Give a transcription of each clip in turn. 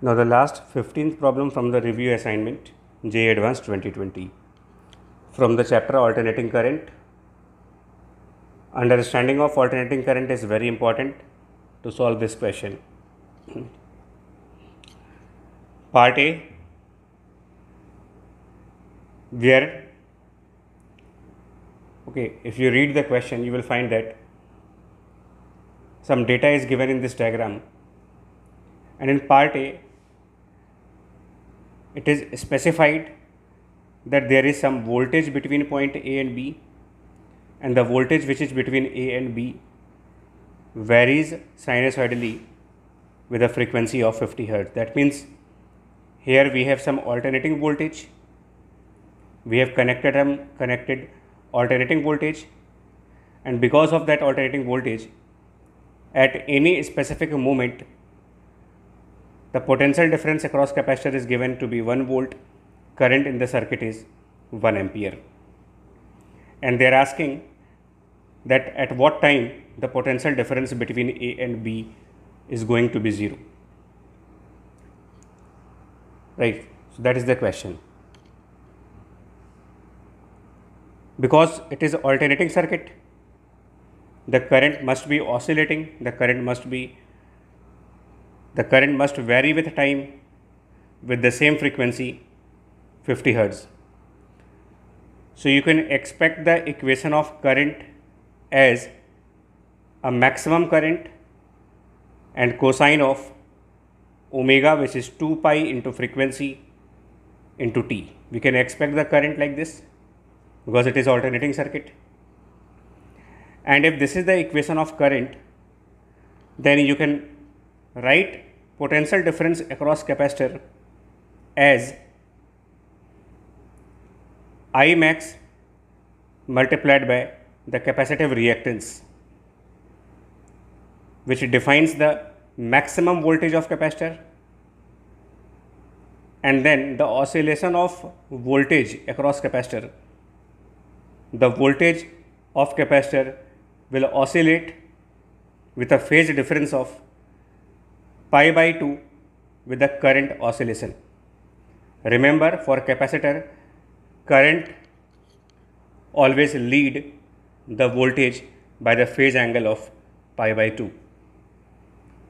Now the last 15th problem from the review assignment J Advanced 2020 from the chapter alternating current understanding of alternating current is very important to solve this question part A where okay if you read the question you will find that some data is given in this diagram and in part A it is specified that there is some voltage between point A and B and the voltage which is between A and B varies sinusoidally with a frequency of 50 Hz. That means here we have some alternating voltage. We have connected um, connected alternating voltage and because of that alternating voltage at any specific moment the potential difference across capacitor is given to be 1 volt, current in the circuit is 1 ampere. And they are asking that at what time the potential difference between A and B is going to be 0. Right, so that is the question. Because it is alternating circuit, the current must be oscillating, the current must be the current must vary with time with the same frequency 50 hertz. So you can expect the equation of current as a maximum current and cosine of omega which is 2 pi into frequency into t. We can expect the current like this because it is alternating circuit. And if this is the equation of current then you can write potential difference across capacitor as I max multiplied by the capacitive reactance which defines the maximum voltage of capacitor and then the oscillation of voltage across capacitor. The voltage of capacitor will oscillate with a phase difference of pi by 2 with the current oscillation. Remember for capacitor current always lead the voltage by the phase angle of pi by 2.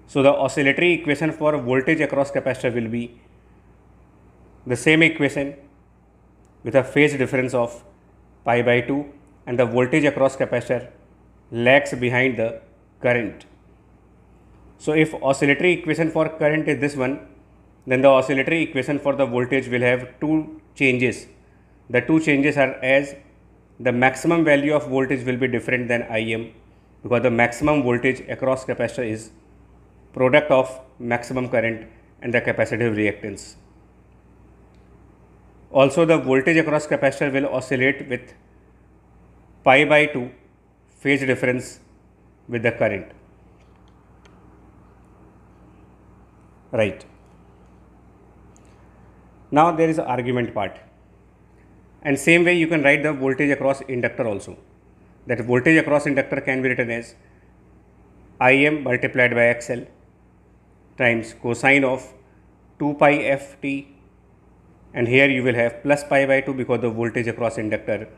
So the oscillatory equation for voltage across capacitor will be the same equation with a phase difference of pi by 2 and the voltage across capacitor lags behind the current. So if oscillatory equation for current is this one, then the oscillatory equation for the voltage will have two changes. The two changes are as the maximum value of voltage will be different than Im because the maximum voltage across capacitor is product of maximum current and the capacitive reactance. Also the voltage across capacitor will oscillate with pi by 2 phase difference with the current. right now there is argument part and same way you can write the voltage across inductor also that voltage across inductor can be written as Im multiplied by XL times cosine of 2 pi f t and here you will have plus pi by 2 because the voltage across inductor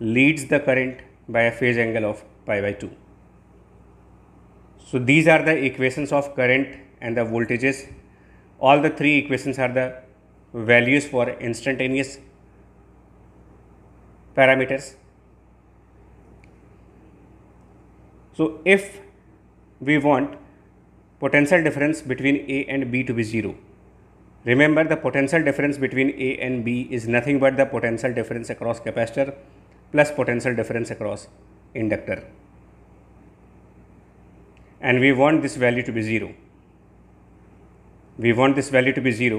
leads the current by a phase angle of pi by 2. So these are the equations of current and the voltages. All the three equations are the values for instantaneous parameters. So, if we want potential difference between A and B to be 0, remember the potential difference between A and B is nothing but the potential difference across capacitor plus potential difference across inductor and we want this value to be 0 we want this value to be 0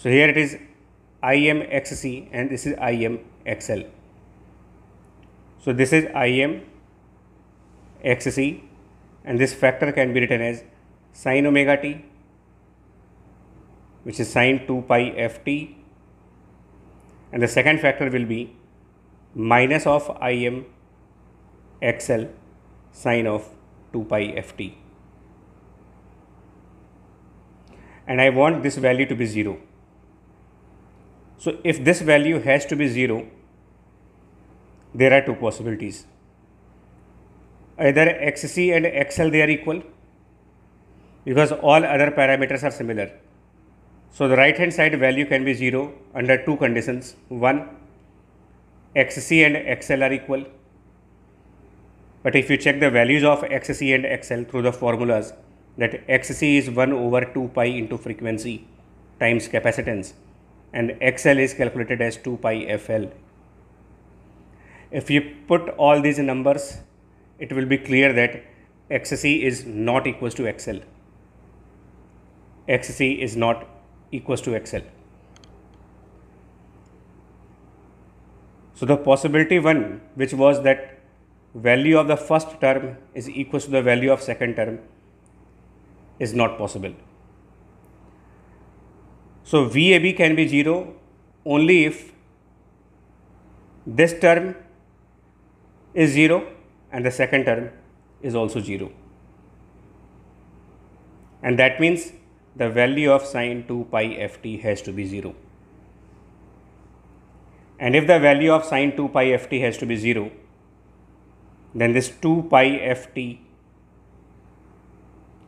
so here it is IMXC and this is IMXL so this is IMXC and this factor can be written as sine omega t which is sine 2 pi ft and the second factor will be minus of IM XL sine of 2 pi ft. and I want this value to be 0. So if this value has to be 0, there are two possibilities. Either XC and XL they are equal because all other parameters are similar. So the right hand side value can be 0 under two conditions. One, XC and XL are equal. But if you check the values of XC and XL through the formulas, that XC is 1 over 2 pi into frequency times capacitance and XL is calculated as 2 pi FL. If you put all these numbers, it will be clear that XC is not equals to XL. XC is not equals to XL. So the possibility one, which was that value of the first term is equals to the value of second term, is not possible. So VAB can be 0 only if this term is 0 and the second term is also 0. And that means the value of sine 2 pi ft has to be 0. And if the value of sine 2 pi ft has to be 0, then this 2 pi ft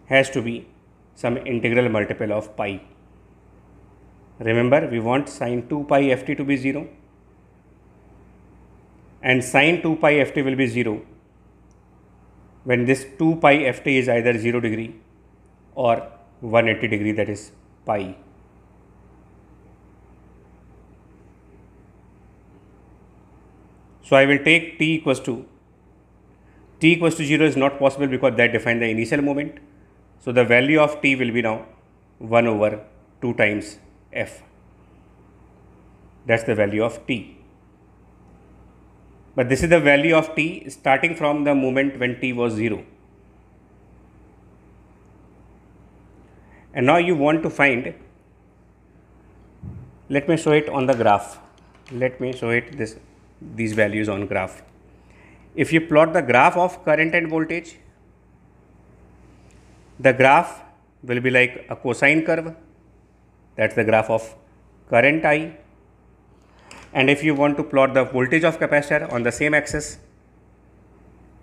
has to be some integral multiple of pi. Remember, we want sine 2 pi ft to be 0 and sine 2 pi ft will be 0 when this 2 pi ft is either 0 degree or 180 degree that is pi. So I will take t equals to t equals to 0 is not possible because that defines the initial moment. So the value of t will be now 1 over 2 times f. That's the value of t. But this is the value of t starting from the moment when t was 0. And now you want to find, let me show it on the graph. Let me show it this these values on graph. If you plot the graph of current and voltage, the graph will be like a cosine curve that's the graph of current I and if you want to plot the voltage of capacitor on the same axis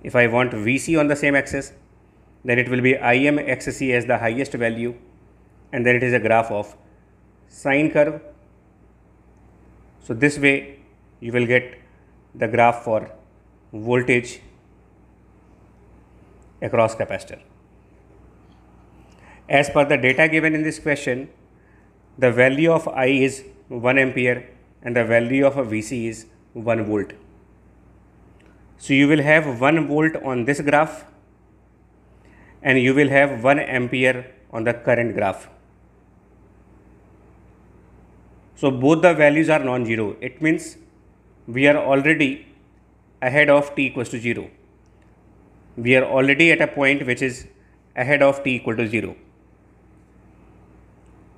if I want VC on the same axis then it will be IM XC as the highest value and then it is a graph of sine curve so this way you will get the graph for voltage across capacitor as per the data given in this question, the value of I is 1 ampere and the value of a VC is 1 volt. So you will have 1 volt on this graph and you will have 1 ampere on the current graph. So both the values are non-zero. It means we are already ahead of t equals to 0. We are already at a point which is ahead of t equal to 0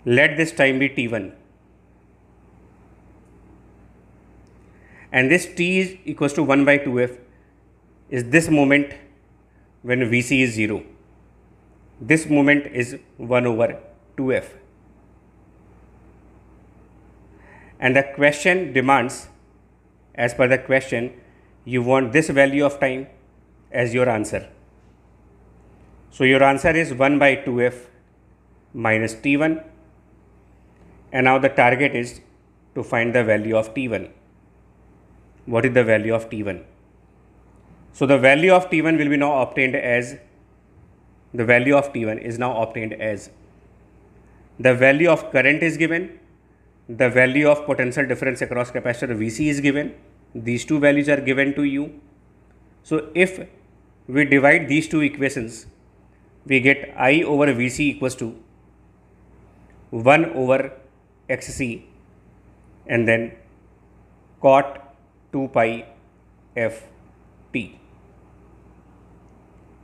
let this time be t1 and this t is equals to 1 by 2f is this moment when vc is 0 this moment is 1 over 2f and the question demands as per the question you want this value of time as your answer so your answer is 1 by 2f minus t1 and now the target is to find the value of t1 what is the value of t1 so the value of t1 will be now obtained as the value of t1 is now obtained as the value of current is given the value of potential difference across capacitor vc is given these two values are given to you so if we divide these two equations we get i over vc equals to 1 over xc and then cot 2 pi f t.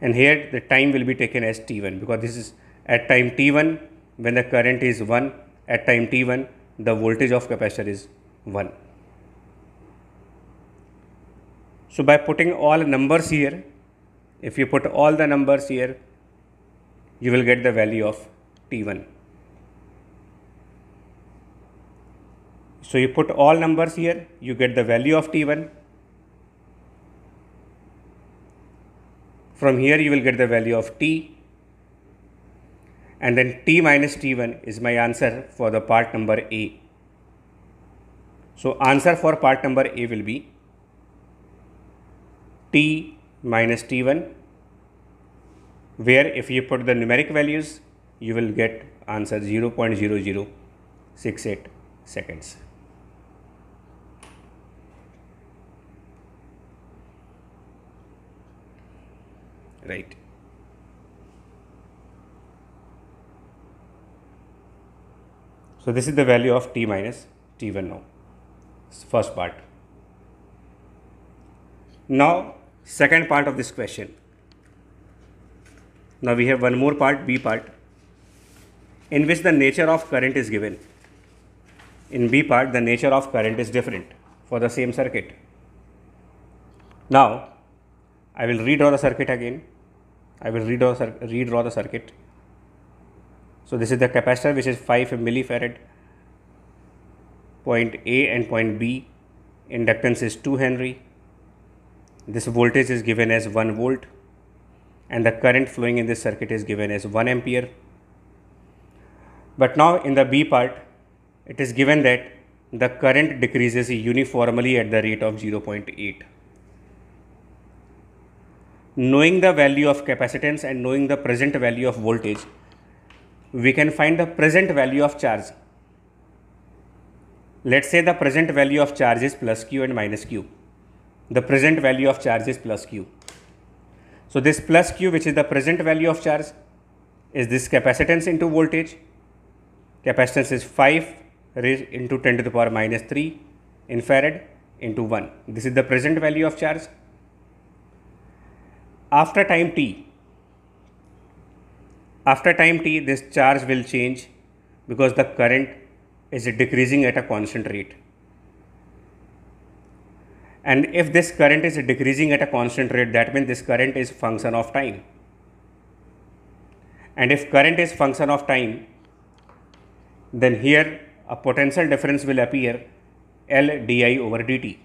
And here the time will be taken as t1 because this is at time t1 when the current is 1 at time t1 the voltage of capacitor is 1. So by putting all numbers here, if you put all the numbers here, you will get the value of T1. So you put all numbers here, you get the value of T1. From here you will get the value of T and then T minus T1 is my answer for the part number A. So answer for part number A will be T minus T1 where if you put the numeric values you will get answer 0.0068 seconds. right so this is the value of t minus t1 now first part now second part of this question now we have one more part b part in which the nature of current is given in b part the nature of current is different for the same circuit now I will redraw the circuit again I will redraw, redraw the circuit. So this is the capacitor which is 5 millifarad. Point A and point B. Inductance is 2 Henry. This voltage is given as 1 volt and the current flowing in this circuit is given as 1 ampere. But now in the B part, it is given that the current decreases uniformly at the rate of 0.8 knowing the value of capacitance and knowing the present value of voltage, we can find the present value of charge. Let's say the present value of charge is plus Q and minus Q. The present value of charge is plus Q. So this plus Q which is the present value of charge is this capacitance into voltage. Capacitance is 5 raised into 10 to the power minus 3 in farad into 1. This is the present value of charge after time t after time t this charge will change because the current is decreasing at a constant rate and if this current is decreasing at a constant rate that means this current is function of time and if current is function of time then here a potential difference will appear L di over dt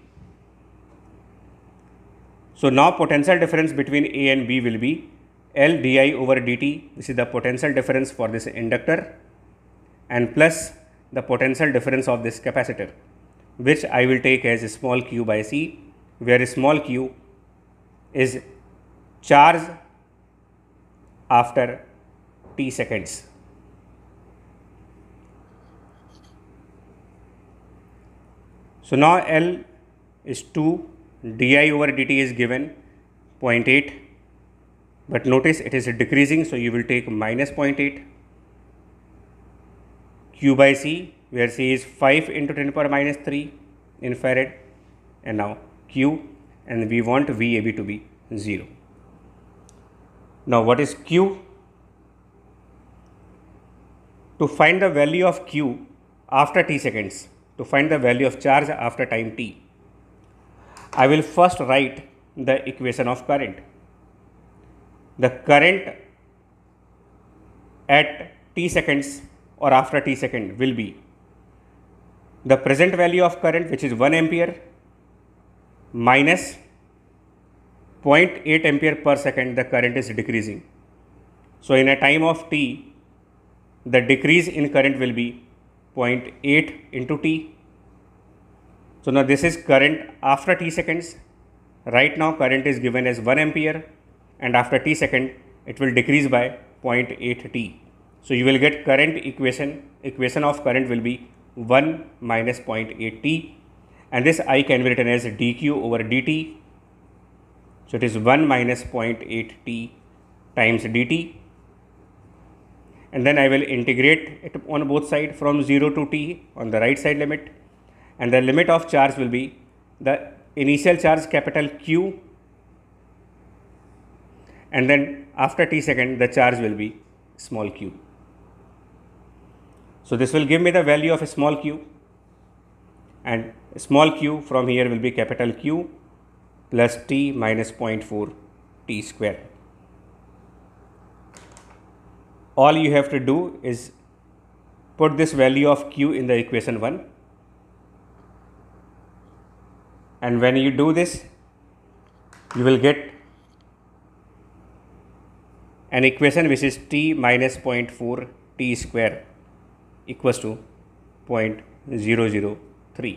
so now potential difference between A and B will be L di over dt, this is the potential difference for this inductor and plus the potential difference of this capacitor, which I will take as small q by C, where small q is charge after t seconds. So now L is 2 di over dt is given 0.8 but notice it is decreasing so you will take minus 0.8 q by c where c is 5 into 10 power minus 3 in farad and now q and we want vab to be 0 now what is q to find the value of q after t seconds to find the value of charge after time t I will first write the equation of current. The current at t seconds or after t second will be the present value of current which is 1 ampere minus 0.8 ampere per second the current is decreasing. So, in a time of t the decrease in current will be 0.8 into t so now this is current after t seconds. Right now current is given as 1 ampere and after t second it will decrease by 0.8 t. So you will get current equation, equation of current will be 1 minus 0.8 t and this I can be written as dq over dt. So it is 1 minus 0.8 t times dt and then I will integrate it on both side from 0 to t on the right side limit and the limit of charge will be the initial charge capital Q and then after t second the charge will be small q. So this will give me the value of a small q and small q from here will be capital Q plus t minus 0.4 t square. All you have to do is put this value of q in the equation 1 and when you do this you will get an equation which is t minus 0.4 t square equals to 0.003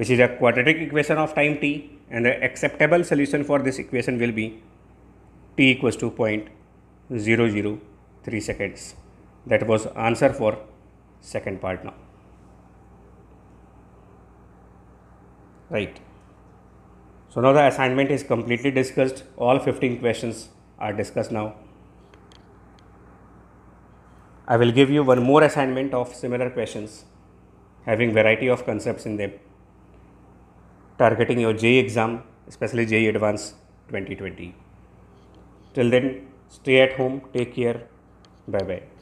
which is a quadratic equation of time t and the acceptable solution for this equation will be t equals to 0.003 seconds. That was answer for second part now. right so now the assignment is completely discussed all 15 questions are discussed now i will give you one more assignment of similar questions having variety of concepts in them targeting your JE exam especially JE advanced 2020 till then stay at home take care bye bye